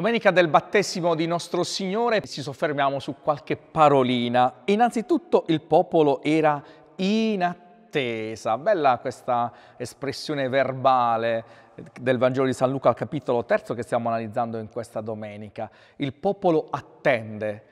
Domenica del battesimo di nostro Signore ci soffermiamo su qualche parolina. Innanzitutto il popolo era in attesa. Bella questa espressione verbale del Vangelo di San Luca al capitolo terzo che stiamo analizzando in questa domenica. Il popolo attende,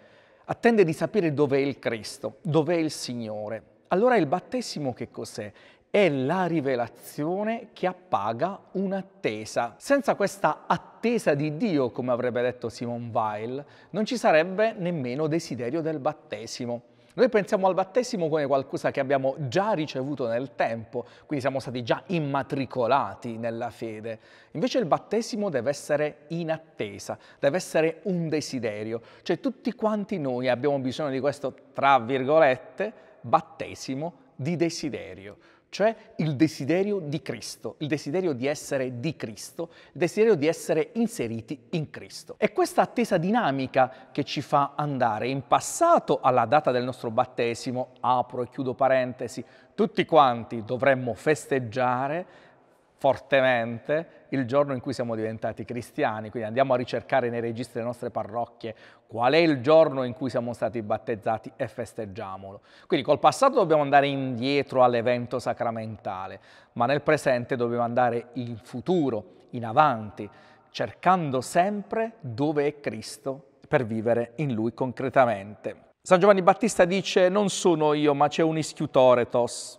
attende di sapere dov'è il Cristo, dov'è il Signore. Allora il battesimo che cos'è? è la rivelazione che appaga un'attesa. Senza questa attesa di Dio, come avrebbe detto Simone Weil, non ci sarebbe nemmeno desiderio del battesimo. Noi pensiamo al battesimo come qualcosa che abbiamo già ricevuto nel tempo, quindi siamo stati già immatricolati nella fede. Invece il battesimo deve essere in attesa, deve essere un desiderio. Cioè tutti quanti noi abbiamo bisogno di questo, tra virgolette, battesimo di desiderio cioè il desiderio di Cristo, il desiderio di essere di Cristo, il desiderio di essere inseriti in Cristo. È questa attesa dinamica che ci fa andare in passato alla data del nostro battesimo, apro e chiudo parentesi, tutti quanti dovremmo festeggiare fortemente il giorno in cui siamo diventati cristiani, quindi andiamo a ricercare nei registri delle nostre parrocchie qual è il giorno in cui siamo stati battezzati e festeggiamolo. Quindi col passato dobbiamo andare indietro all'evento sacramentale, ma nel presente dobbiamo andare in futuro, in avanti, cercando sempre dove è Cristo per vivere in Lui concretamente. San Giovanni Battista dice non sono io ma c'è un ischiutore tos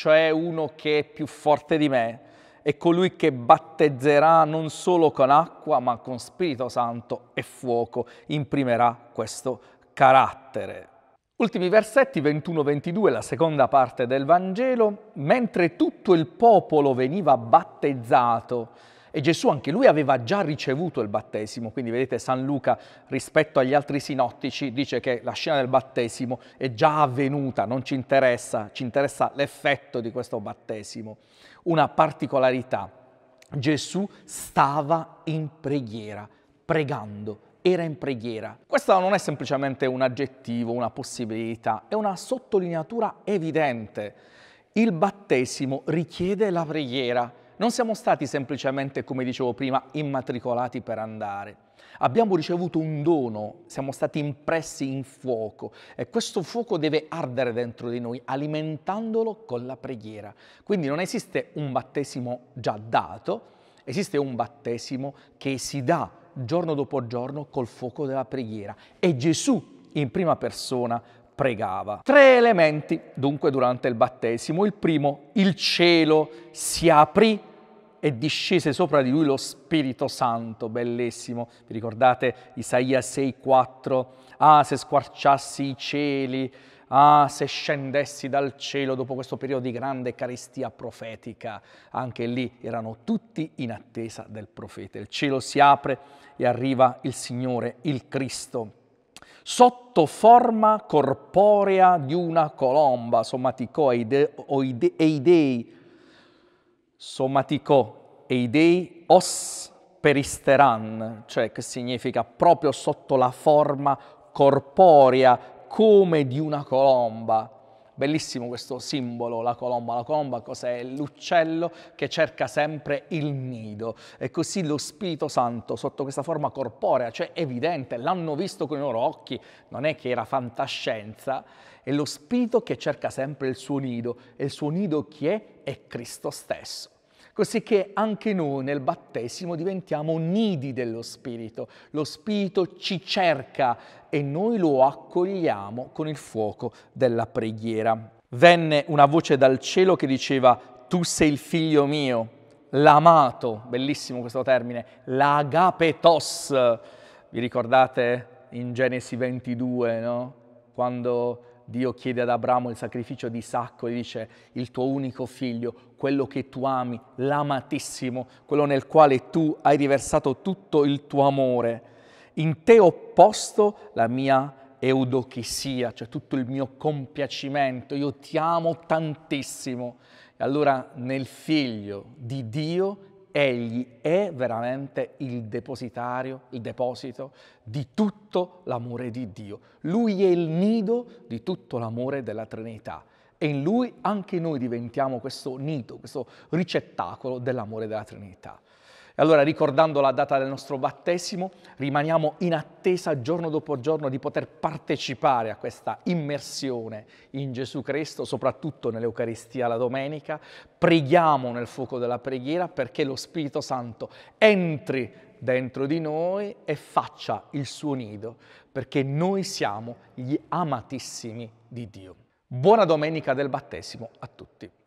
cioè uno che è più forte di me, è colui che battezzerà non solo con acqua, ma con Spirito Santo e fuoco, imprimerà questo carattere. Ultimi versetti 21-22, la seconda parte del Vangelo, mentre tutto il popolo veniva battezzato, e Gesù anche lui aveva già ricevuto il battesimo, quindi vedete San Luca rispetto agli altri sinottici dice che la scena del battesimo è già avvenuta, non ci interessa, ci interessa l'effetto di questo battesimo. Una particolarità, Gesù stava in preghiera, pregando, era in preghiera. Questa non è semplicemente un aggettivo, una possibilità, è una sottolineatura evidente. Il battesimo richiede la preghiera non siamo stati semplicemente, come dicevo prima, immatricolati per andare. Abbiamo ricevuto un dono, siamo stati impressi in fuoco e questo fuoco deve ardere dentro di noi alimentandolo con la preghiera. Quindi non esiste un battesimo già dato, esiste un battesimo che si dà giorno dopo giorno col fuoco della preghiera. E Gesù in prima persona pregava. Tre elementi dunque durante il battesimo. Il primo, il cielo si aprì e discese sopra di lui lo Spirito Santo, bellissimo. Vi ricordate Isaia 6,4? Ah, se squarciassi i cieli, ah, se scendessi dal cielo dopo questo periodo di grande carestia profetica. Anche lì erano tutti in attesa del profeta. Il cielo si apre e arriva il Signore, il Cristo sotto forma corporea di una colomba, sommatico ai, de- ai somaticò e i dei os peristeran, cioè che significa proprio sotto la forma corporea come di una colomba. Bellissimo questo simbolo, la colomba. La colomba cos'è? L'uccello che cerca sempre il nido. E così lo Spirito Santo, sotto questa forma corporea, cioè evidente, l'hanno visto con i loro occhi, non è che era fantascienza, è lo Spirito che cerca sempre il suo nido. E il suo nido chi è? È Cristo stesso così che anche noi nel battesimo diventiamo nidi dello Spirito. Lo Spirito ci cerca e noi lo accogliamo con il fuoco della preghiera. Venne una voce dal cielo che diceva, tu sei il figlio mio, l'amato, bellissimo questo termine, l'agapetos. Vi ricordate in Genesi 22, no? Quando Dio chiede ad Abramo il sacrificio di Isacco e dice il tuo unico figlio, quello che tu ami, l'amatissimo, quello nel quale tu hai riversato tutto il tuo amore. In te ho posto la mia eudochisia, cioè tutto il mio compiacimento, io ti amo tantissimo. E allora nel figlio di Dio egli è veramente il depositario, il deposito di tutto l'amore di Dio. Lui è il nido di tutto l'amore della Trinità e in lui anche noi diventiamo questo nido, questo ricettacolo dell'amore della Trinità. E allora ricordando la data del nostro battesimo, rimaniamo in attesa giorno dopo giorno di poter partecipare a questa immersione in Gesù Cristo, soprattutto nell'Eucaristia la domenica. Preghiamo nel fuoco della preghiera perché lo Spirito Santo entri dentro di noi e faccia il suo nido, perché noi siamo gli amatissimi di Dio. Buona domenica del battesimo a tutti.